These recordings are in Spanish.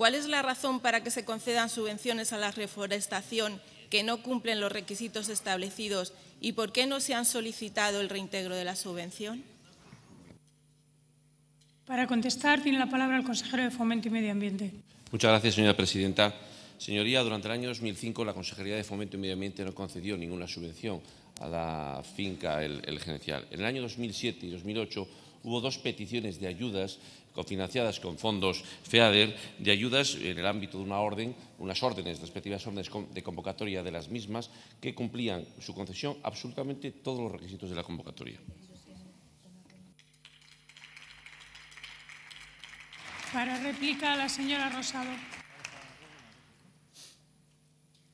¿Cuál es la razón para que se concedan subvenciones a la reforestación que no cumplen los requisitos establecidos y por qué no se han solicitado el reintegro de la subvención? Para contestar, tiene la palabra el consejero de Fomento y Medio Ambiente. Muchas gracias, señora presidenta. Señoría, durante el año 2005 la Consejería de Fomento y Medio Ambiente no concedió ninguna subvención a la finca El, En el año 2007 y 2008 hubo dos peticiones de ayudas cofinanciadas con fondos FEADER de ayudas en el ámbito de una orden, unas órdenes, respectivas órdenes de convocatoria de las mismas, que cumplían su concesión absolutamente todos los requisitos de la convocatoria. Para réplica, la señora Rosado.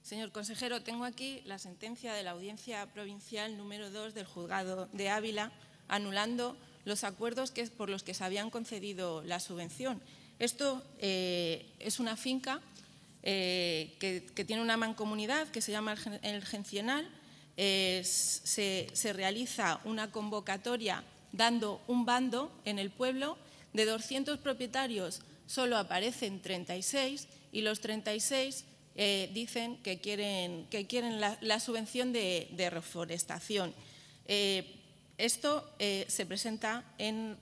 Señor consejero, tengo aquí la sentencia de la Audiencia Provincial número 2 del Juzgado de Ávila anulando los acuerdos que, por los que se habían concedido la subvención. Esto eh, es una finca eh, que, tiene una mancomunidad que se llama el Gencional. Eh, se, realiza una convocatoria dando un bando en el pueblo. De 200 propietarios solo aparecen 36 y los 36 dicen que quieren, que quieren la, subvención de, reforestación. Esto eh, se presenta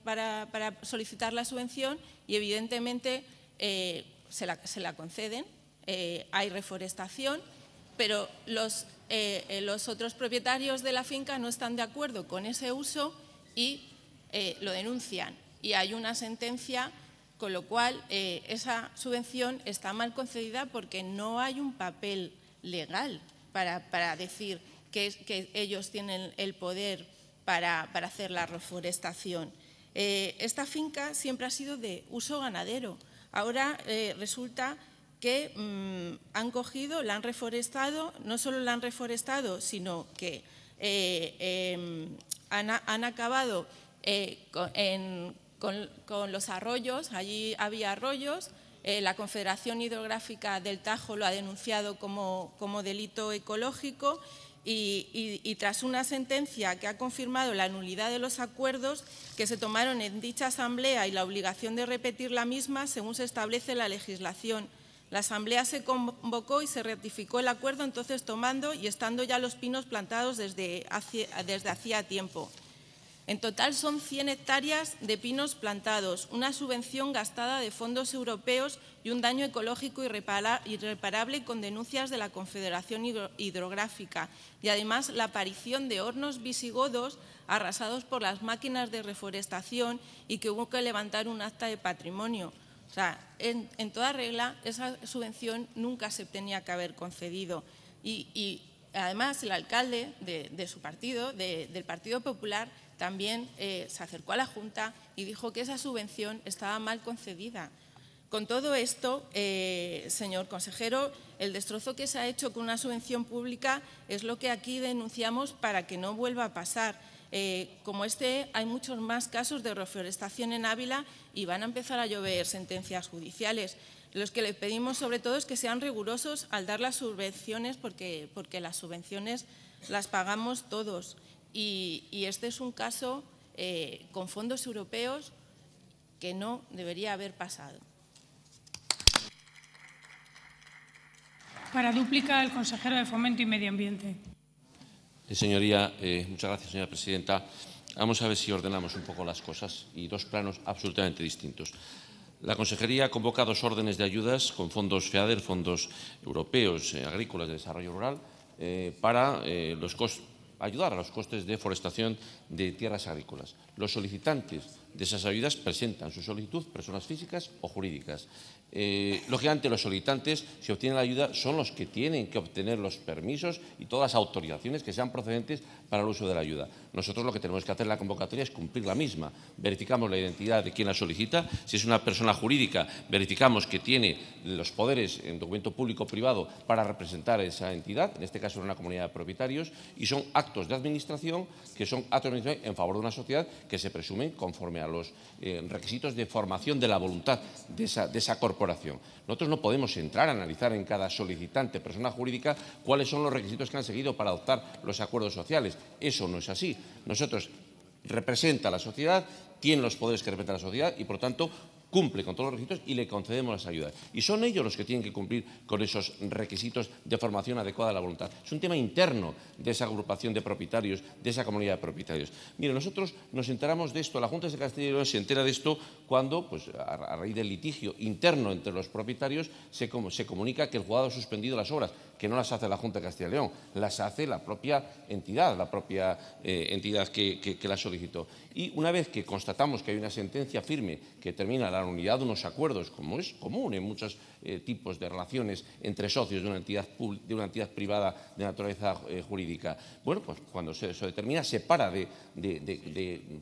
para, solicitar la subvención y evidentemente eh, se, la, conceden, eh, hay reforestación, pero los, otros propietarios de la finca no están de acuerdo con ese uso y lo denuncian. Y hay una sentencia con lo cual esa subvención está mal concedida porque no hay un papel legal para, decir que ellos tienen el poder para, hacer la reforestación. Eh, esta finca siempre ha sido de uso ganadero. Ahora eh, resulta que mm, han cogido, la han reforestado, no solo la han reforestado, sino que eh, em, han, acabado con, los arroyos, allí había arroyos, la Confederación Hidrográfica del Tajo lo ha denunciado como delito ecológico y, tras una sentencia que ha confirmado la nulidad de los acuerdos que se tomaron en dicha Asamblea y la obligación de repetir la misma según se establece la legislación. La Asamblea se convocó y se ratificó el acuerdo entonces tomando y estando ya los pinos plantados desde hacía tiempo. En total son 100 hectáreas de pinos plantados, una subvención gastada de fondos europeos y un daño ecológico irreparable con denuncias de la Confederación Hidrográfica y además la aparición de hornos visigodos arrasados por las máquinas de reforestación y que hubo que levantar un acta de patrimonio. O sea, en, toda regla, esa subvención nunca se tenía que haber concedido. Además, el alcalde de, su partido, del Partido Popular, también eh, se acercó a la Junta y dijo que esa subvención estaba mal concedida. Con todo esto, eh, señor consejero, el destrozo que se ha hecho con una subvención pública es lo que aquí denunciamos para que no vuelva a pasar. Eh, como este, hay muchos más casos de reforestación en Ávila y van a empezar a llover sentencias judiciales. Los que le pedimos sobre todo es que sean rigurosos al dar las subvenciones porque, porque las subvenciones las pagamos todos y, este es un caso eh, con fondos europeos que no debería haber pasado. Para duplica el consejero de Fomento y Medio Ambiente. Eh, señoría, eh, muchas gracias, señora presidenta. Vamos a ver si ordenamos un poco las cosas y dos planos absolutamente distintos. La Consejería convocado dos órdenes de ayudas con fondos FEADER, fondos europeos eh, agrícolas de desarrollo rural, eh, para eh, ayudar a los costes de forestación de tierras agrícolas. Los solicitantes de esas ayudas presentan su solicitud, personas físicas o jurídicas. Eh, lógicamente, los solicitantes, si obtienen la ayuda, son los que tienen que obtener los permisos y todas las autorizaciones que sean procedentes para el uso de la ayuda. Nosotros lo que tenemos que hacer en la convocatoria es cumplir la misma. Verificamos la identidad de quien la solicita. Si es una persona jurídica, verificamos que tiene los poderes en documento público o privado para representar a esa entidad, en este caso en una comunidad de propietarios, y son actos de administración que son actos en favor de una sociedad que se presume conforme a los eh, requisitos de formación de la voluntad de esa, de esa corporación. Nosotros no podemos entrar a analizar en cada solicitante, persona jurídica, cuáles son los requisitos que han seguido para adoptar los acuerdos sociales. Eso no es así. Nosotros representa a la sociedad, tiene los poderes que representa la sociedad y, por tanto, cumple con todos los requisitos y le concedemos las ayudas. Y son ellos los que tienen que cumplir con esos requisitos de formación adecuada a la voluntad. Es un tema interno de esa agrupación de propietarios, de esa comunidad de propietarios. Mire, nosotros nos enteramos de esto, la Junta de Castilla y León se entera de esto cuando, pues, a raíz del litigio interno entre los propietarios, se, se comunica que el juzgado ha suspendido las obras, que no las hace la Junta de Castilla y León, las hace la propia entidad, la propia eh, entidad que, que, la solicitó. Y una vez que constatamos que hay una sentencia firme que termina la unidad de unos acuerdos, como es común en muchos eh, tipos de relaciones entre socios de una entidad, de una entidad privada de naturaleza eh, jurídica, bueno, pues cuando se, se determina se para de,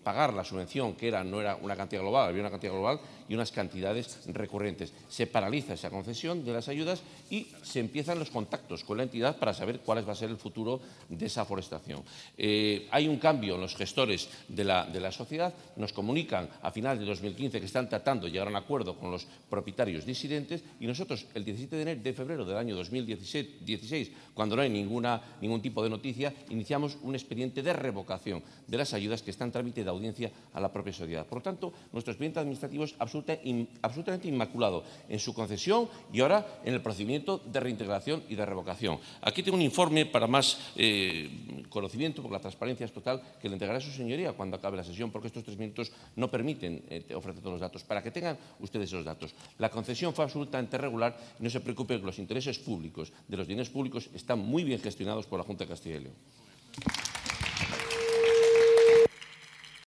pagar la subvención, que era, no era una cantidad global, había una cantidad global y unas cantidades recurrentes. Se paraliza esa concesión de las ayudas y se empiezan los contactos con la entidad para saber cuál va a ser el futuro de esa forestación. Eh, hay un cambio en los gestores de la, de la sociedad, nos comunican a finales de 2015 que están tratando de llegar a un acuerdo con los propietarios disidentes y nosotros el 17 de, de febrero del año 2016, cuando no hay ninguna, ningún tipo de noticia, iniciamos un expediente de revocación de las ayudas que están en trámite de audiencia a la propia sociedad. Por lo tanto, nuestros expediente administrativos absoluta, absolutamente inmaculado en su concesión y ahora en el procedimiento de reintegración y de revocación. Aquí tengo un informe para más eh, conocimiento, porque la transparencia es total, que le entregaré a su señoría cuando acabe la sesión, porque estos tres minutos no permiten eh, ofrecer todos los datos, para que tengan ustedes esos datos. La concesión fue absolutamente regular y no se preocupe que los intereses públicos de los bienes públicos están muy bien gestionados por la Junta de Castilla y León.